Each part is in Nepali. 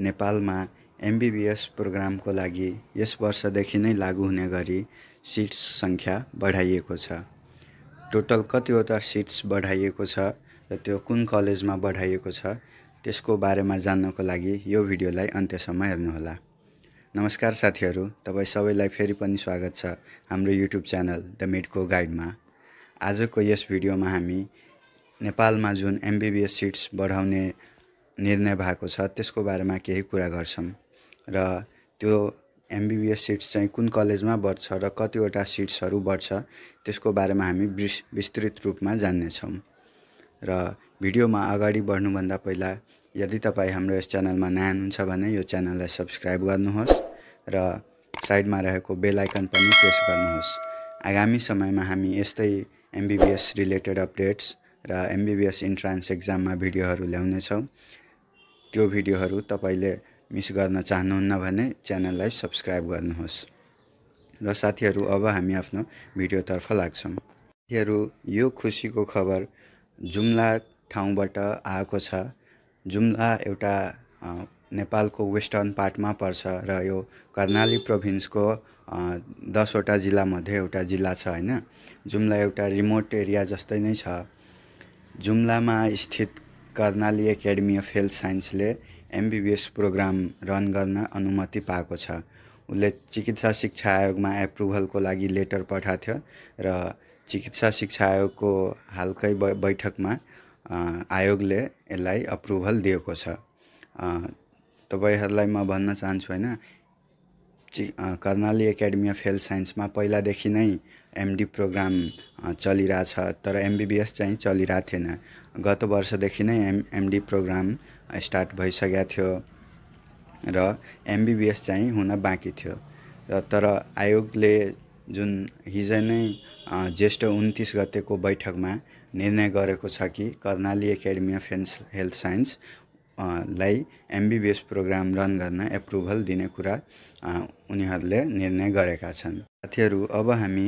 नेपालमा एमबिबिएस प्रोग्रामको लागि यस वर्षदेखि नै लागु हुने गरी सिट्स सङ्ख्या बढाइएको छ टोटल कतिवटा सिट्स बढाइएको छ र त्यो कुन कलेजमा बढाइएको छ त्यसको बारेमा जान्नको लागि यो भिडियोलाई अन्त्यसम्म हेर्नुहोला नमस्कार साथीहरू तपाईँ सबैलाई फेरि पनि स्वागत छ हाम्रो युट्युब च्यानल द मेडको गाइडमा आजको यस भिडियोमा हामी नेपालमा जुन एमबिबिएस सिट्स बढाउने निर्णय भएको छ त्यसको बारेमा केही कुरा गर्छौँ र त्यो एमबिबिएस सिट्स चाहिँ कुन कलेजमा बढ्छ र कतिवटा सिट्सहरू बढ्छ त्यसको बारेमा हामी विस्तृत रूपमा जान्नेछौँ र भिडियोमा अगाडि बढ्नुभन्दा पहिला यदि तपाईँ हाम्रो यस च्यानलमा नयाँ हुनुहुन्छ भने यो च्यानललाई सब्सक्राइब गर्नुहोस् र साइडमा रहेको बेल आइकन पनि प्रेस गर्नुहोस् आगामी समयमा हामी यस्तै एमबिबिएस रिलेटेड अपडेट्स र एमबिबिएस इन्ट्रान्स एक्जाममा भिडियोहरू ल्याउनेछौँ त्यो भिडियोहरू तपाईँले मिस गर्न चाहनुहुन्न भने च्यानललाई सब्सक्राइब गर्नुहोस् र साथीहरू अब हामी आफ्नो भिडियोतर्फ लाग्छौँ साथीहरू यो खुसीको खबर जुम्ला ठाउँबाट आएको छ जुम्ला एउटा नेपालको वेस्टर्न पार्टमा पर्छ र यो कर्णाली प्रोभिन्सको दसवटा जिल्लामध्ये एउटा जिल्ला छ होइन जुम्ला एउटा रिमोट एरिया जस्तै नै छ जुम्लामा स्थित कर्णाली एकाडेमी अफ हेल्थ साइन्सले एमबिबिएस प्रोग्राम रन गर्न अनुमति पाएको छ उसले चिकित्सा शिक्षा आयोगमा एप्रुभलको लागि लेटर पठाएको थियो र चिकित्सा शिक्षा आयोगको हालकै बैठकमा आयोगले यसलाई अप्रुभल दिएको छ तपाईँहरूलाई म भन्न चाहन्छु होइन चि कर्णाली एकाडेमी अफ हेल्थ साइन्समा पहिलादेखि नै एमडी प्रोग्राम चलिरहेछ तर एमबिबिएस चाहिँ चलिरहेको थिएन गत वर्षदेखि नै एम एमडी प्रोग्राम स्टार्ट भइसकेको थियो र एमबिबिएस चाहिँ हुन बाँकी थियो र तर आयोगले जुन हिजो नै ज्येष्ठ उन्तिस गतेको बैठकमा निर्णय गरेको छ कि कर्णाली एकाडेमी अफ हेन्स हेल्थ साइन्स लाई एमबिबिएस प्रोग्राम रन गर्न एप्रुभल दिने कुरा उनीहरूले निर्णय गरेका छन् साथीहरू अब हामी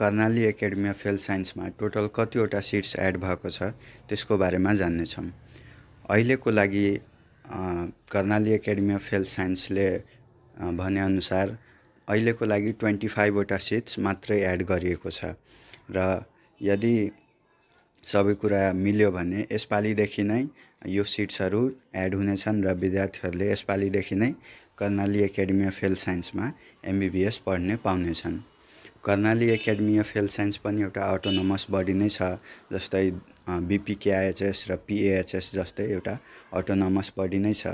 कर्णाली एकाडेमी अफ हेल्थ साइन्समा टोटल कतिवटा सिट्स एड भएको छ त्यसको बारेमा जान्नेछौँ अहिलेको लागि कर्णाली एकाडेमी अफ हेल्थ साइन्सले भनेअनुसार अहिलेको लागि ट्वेन्टी फाइभवटा सिट्स मात्रै एड गरिएको छ र यदि सबै कुरा मिल्यो भने यसपालिदेखि नै यो सिट्सहरू एड हुनेछन् र विद्यार्थीहरूले यसपालिदेखि नै कर्णाली एकाडेमी अफ हेल्थ साइन्समा एमबिबिएस पढ्ने पाउनेछन् Karnali academy of health science पनि एउटा अटोनोमस बडी नै छ जस्तै बिपिकेआइएचएस र पिएएचएस जस्तै एउटा अटोनोमस बडी नै छ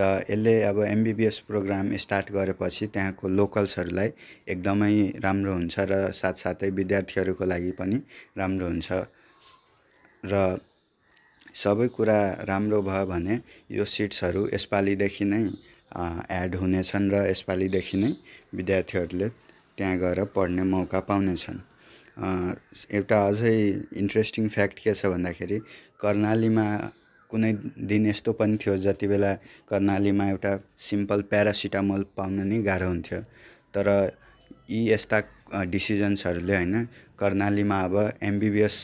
र यसले अब एमबिबिएस प्रोग्राम स्टार्ट गरेपछि त्यहाँको लोकल्सहरूलाई एकदमै राम्रो हुन्छ र साथसाथै विद्यार्थीहरूको लागि पनि राम्रो हुन्छ र सबै कुरा राम्रो भयो भने यो सिट्सहरू यसपालिदेखि नै एड हुनेछन् र यसपालिदेखि नै विद्यार्थीहरूले त्यहाँ गएर पढ्ने मौका पाउनेछन् एउटा अझै इन्ट्रेस्टिङ फ्याक्ट के छ भन्दाखेरि कर्णालीमा कुनै दिन यस्तो पनि थियो जति बेला कर्णालीमा एउटा सिम्पल प्यारासिटामोल पाउन नै गाह्रो हुन्थ्यो तर यी यस्ता डिसिजन्सहरूले होइन कर्णालीमा अब एमबिबिएस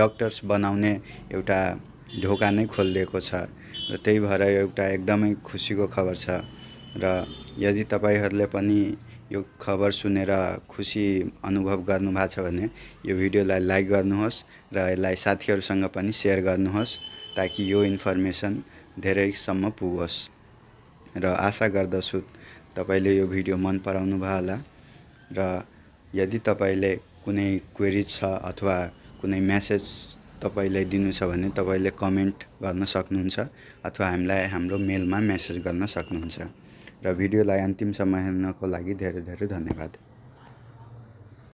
डक्टर्स बनाउने एउटा ढोका नै खोलिदिएको छ र त्यही भएर एउटा एकदमै खुसीको खबर छ र यदि तपाईँहरूले पनि यो खबर सुनेर खुसी अनुभव गर्नुभएको छ भने यो भिडियोलाई लाइक गर्नुहोस् र यसलाई साथीहरूसँग पनि सेयर गर्नुहोस् ताकि यो इन्फर्मेसन धेरैसम्म पुगोस् र आशा गर्दछु तपाईँले यो भिडियो मन पराउनु भयो होला र यदि तपाईँले कुनै क्वेरी छ अथवा कुनै म्यासेज तपाईँलाई दिनु छ भने तपाईँले कमेन्ट गर्न सक्नुहुन्छ अथवा हामीलाई हाम्रो मेलमा म्यासेज गर्न सक्नुहुन्छ र भिडियोलाई अन्तिमसम्म हेर्नको लागि धेरै धेरै धन्यवाद